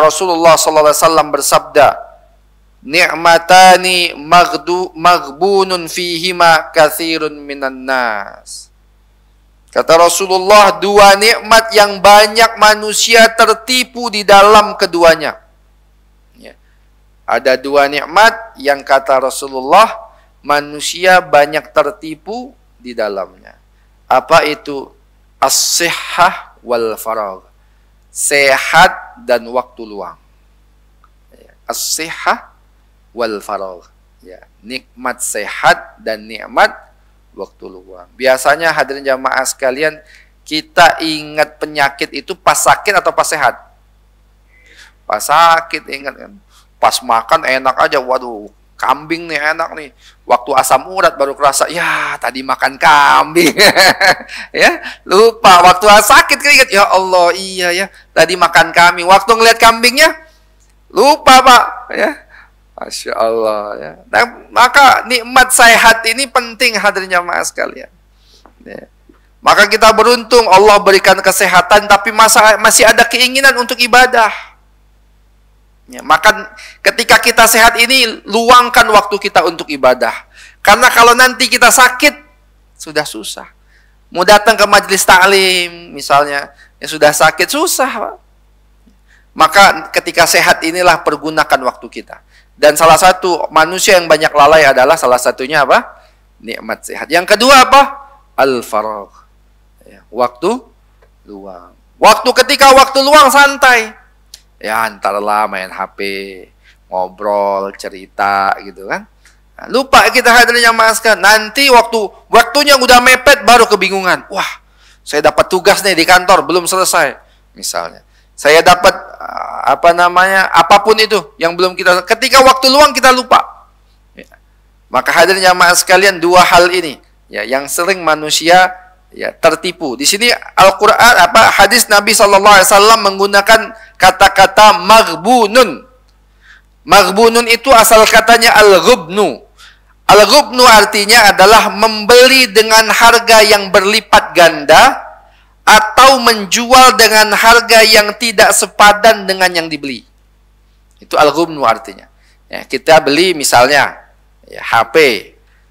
Rasulullah SAW alaihi wasallam bersabda, "Ni'matani maghdu maghbunun fihima kathirun minan nas." Kata Rasulullah, dua nikmat yang banyak manusia tertipu di dalam keduanya. Ya. Ada dua nikmat yang kata Rasulullah, manusia banyak tertipu di dalamnya. Apa itu? as wal farag Sehat dan waktu luang. Ya. As-sihah wal faragh. Ya, nikmat sehat dan nikmat waktu luang. Biasanya hadirin jamaah sekalian, kita ingat penyakit itu pas sakit atau pas sehat? Pas sakit ingat kan. Pas makan enak aja, waduh kambing nih enak nih. Waktu asam urat baru kerasa, ya tadi makan kambing. ya, lupa waktu sakit keinget, ya Allah, iya ya, tadi makan kambing. Waktu ngeliat kambingnya lupa, Pak, ya. Masya Allah ya. Nah, maka nikmat sehat ini penting hadirnya Mas sekalian. Ya. Maka kita beruntung Allah berikan kesehatan tapi masa, masih ada keinginan untuk ibadah. Ya, maka ketika kita sehat ini luangkan waktu kita untuk ibadah. Karena kalau nanti kita sakit sudah susah. Mau datang ke majelis taklim misalnya, ya sudah sakit susah, Maka ketika sehat inilah pergunakan waktu kita. Dan salah satu manusia yang banyak lalai adalah salah satunya apa? Nikmat sehat. Yang kedua apa? Al-faragh. Ya, waktu luang. Waktu ketika waktu luang santai ya antarlah main HP, ngobrol, cerita gitu kan. Nah, lupa kita hadirnya masker. Nanti waktu waktunya udah mepet baru kebingungan. Wah, saya dapat tugas nih di kantor belum selesai misalnya. Saya dapat ah, apa namanya apapun itu yang belum kita ketika waktu luang kita lupa. Ya. Maka hadirnya maaf sekalian dua hal ini ya yang sering manusia ya tertipu. Di sini Al-Qur'an apa hadis Nabi sallallahu alaihi wasallam menggunakan kata-kata maghbunun. Maghbunun itu asal katanya al-ghubnu. Al-ghubnu artinya adalah membeli dengan harga yang berlipat ganda atau menjual dengan harga yang tidak sepadan dengan yang dibeli. Itu al-ghubnu artinya. Ya, kita beli misalnya ya, HP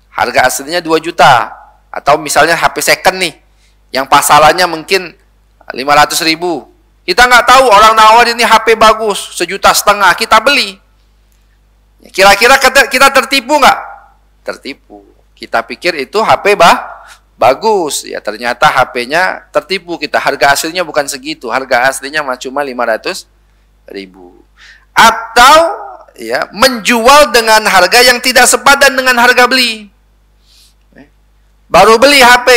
harga aslinya 2 juta, atau misalnya HP second nih, yang pasalannya mungkin 500 ribu. Kita nggak tahu orang nawarin ini HP bagus, sejuta setengah, kita beli. Ya, kira-kira kita tertipu nggak? Tertipu. Kita pikir itu HP bah, bagus ya ternyata HP-nya tertipu kita harga aslinya bukan segitu harga aslinya cuma 500 ribu atau ya menjual dengan harga yang tidak sepadan dengan harga beli Baru beli HP.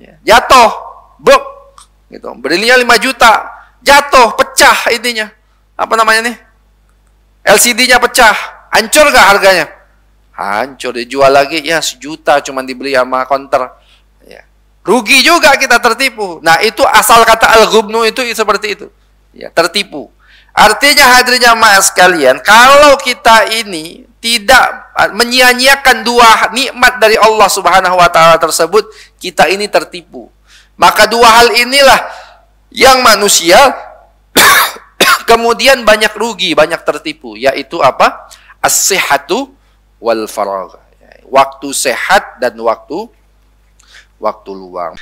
Ya. Jatuh. Brok. Gitu. Belinya 5 juta. Jatuh, pecah intinya. Apa namanya nih? LCD-nya pecah. Hancur gak harganya? Hancur. Dijual lagi ya sejuta cuman dibeli sama konter. Ya. Rugi juga kita tertipu. Nah itu asal kata al-ghubnu itu seperti itu. Ya, tertipu. Artinya hadirnya mas sekalian, kalau kita ini tidak ah, menyia-nyiakan dua nikmat dari Allah Subhanahu wa taala tersebut, kita ini tertipu. Maka dua hal inilah yang manusia kemudian banyak rugi, banyak tertipu, yaitu apa? As-sihhatu wal faragh. Waktu sehat dan waktu waktu luang.